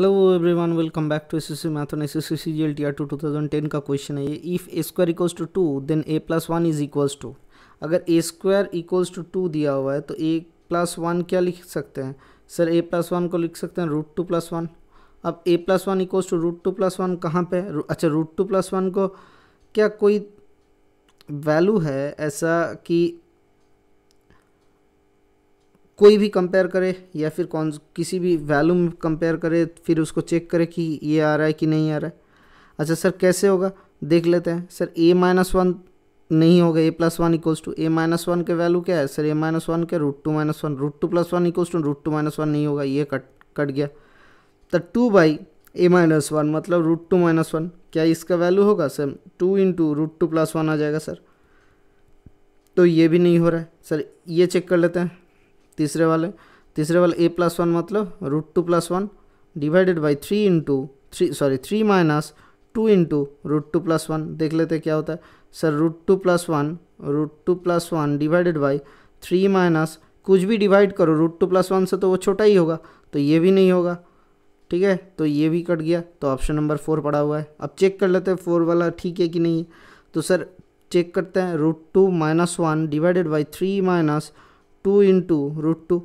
hello everyone welcome back to S S C math S S C C G L T R two two thousand ten का question है ये if a square equals to two then a plus one is equals to अगर a square equals to two दिया हुआ है तो ए plus one क्या लिख सकते हैं सर ए प्लस वन को लिख सकते हैं रूट टू प्लस वन अब a plus one equals to root two plus one कहाँ पर अच्छा रूट टू प्लस वन को क्या कोई वैल्यू है ऐसा कि कोई भी कंपेयर करे या फिर कौन किसी भी वैल्यू में कंपेयर करे फिर उसको चेक करे कि ये आ रहा है कि नहीं आ रहा है अच्छा सर कैसे होगा देख लेते हैं सर ए माइनस वन नहीं होगा a plus one equals to a minus one के वैल्यू क्या है सर ए माइनस वन के root two minus one root two plus one equals to root two minus one नहीं होगा ये cut cut गया तो two by a minus one मतलब रूट टू माइनस वन क्या इसका वैल्यू होगा sir two into root two plus one आ जाएगा सर तो ये भी नहीं हो रहा है सर ये चेक कर लेते हैं तीसरे वाले तीसरे वाले ए प्लस वन मतलब root two plus one divided by three into three sorry three minus two into root two plus one देख लेते क्या होता है sir root two plus one root two plus one divided by three minus कुछ भी divide करो root two plus one से तो वो छोटा ही होगा तो ये भी नहीं होगा ठीक है तो ये भी कट गया तो ऑप्शन नंबर फोर पड़ा हुआ है अब चेक कर लेते हैं फोर वाला ठीक है कि नहीं तो सर चेक करते हैं root two minus one divided by three minus two into root two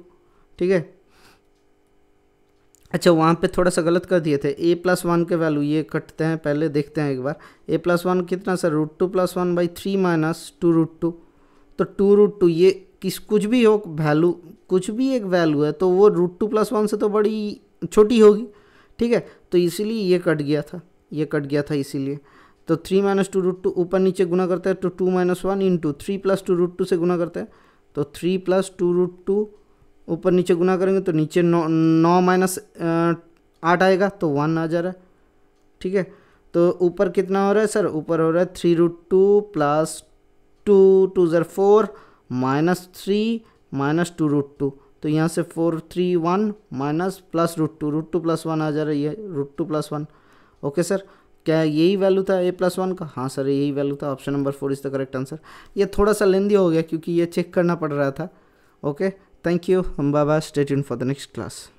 ठीक है अच्छा वहाँ पे थोड़ा सा गलत कर दिए थे ए प्लस वन के वैल्यू ये कटते हैं पहले देखते हैं एक बार ए प्लस वन कितना sir root two plus one by three minus two root two तो टू रूट टू ये किस कुछ भी हो वैल्यू कुछ भी एक वैल्यू है तो वो रूट टू प्लस वन से तो बड़ी छोटी होगी ठीक है तो इसीलिए ये कट गया था ये कट गया था इसीलिए तो three minus two root two ऊपर नीचे गुना करते हैं तो two minus one into three plus two root two से गुना करते हैं तो three plus two root two ऊपर नीचे गुना करेंगे तो नीचे नौ नौ माइनस आठ आएगा तो वन आ जा रहा है ठीक है तो ऊपर कितना हो रहा है सर ऊपर हो रहा है three root two plus two two ज़र four minus three minus two root two तो यहाँ से four three one minus plus root two root two plus one आ जा रही है root two plus one okay sir क्या यही वैल्यू था ए प्लस वन का हाँ सर यही वैल्यू था option number four is the correct answer ये थोड़ा सा लेंदी हो गया क्योंकि ये चेक करना पड़ रहा था ओके थैंक यू हम बाबा स्टेट इन फॉर द नेक्स्ट क्लास